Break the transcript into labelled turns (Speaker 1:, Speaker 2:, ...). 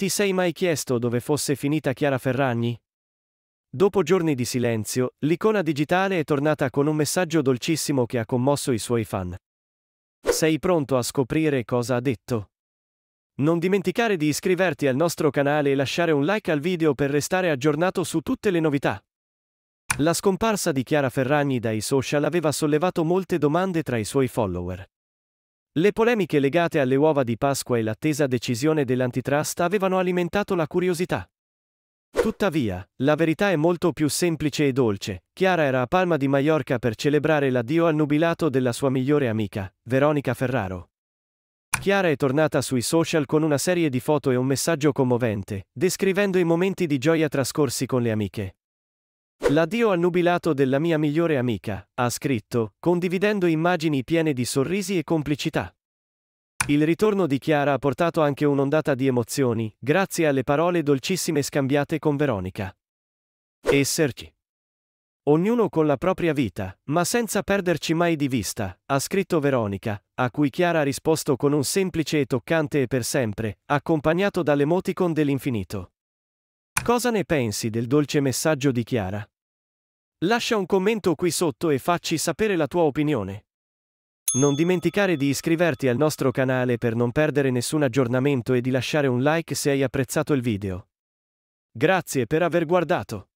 Speaker 1: Ti sei mai chiesto dove fosse finita Chiara Ferragni? Dopo giorni di silenzio, l'icona digitale è tornata con un messaggio dolcissimo che ha commosso i suoi fan. Sei pronto a scoprire cosa ha detto? Non dimenticare di iscriverti al nostro canale e lasciare un like al video per restare aggiornato su tutte le novità. La scomparsa di Chiara Ferragni dai social aveva sollevato molte domande tra i suoi follower. Le polemiche legate alle uova di Pasqua e l'attesa decisione dell'antitrust avevano alimentato la curiosità. Tuttavia, la verità è molto più semplice e dolce. Chiara era a Palma di Mallorca per celebrare l'addio al nubilato della sua migliore amica, Veronica Ferraro. Chiara è tornata sui social con una serie di foto e un messaggio commovente, descrivendo i momenti di gioia trascorsi con le amiche. L'addio annubilato della mia migliore amica, ha scritto, condividendo immagini piene di sorrisi e complicità. Il ritorno di Chiara ha portato anche un'ondata di emozioni, grazie alle parole dolcissime scambiate con Veronica. Esserci. Ognuno con la propria vita, ma senza perderci mai di vista, ha scritto Veronica, a cui Chiara ha risposto con un semplice e toccante e per sempre, accompagnato dall'emoticon dell'infinito. Cosa ne pensi del dolce messaggio di Chiara? Lascia un commento qui sotto e facci sapere la tua opinione. Non dimenticare di iscriverti al nostro canale per non perdere nessun aggiornamento e di lasciare un like se hai apprezzato il video. Grazie per aver guardato.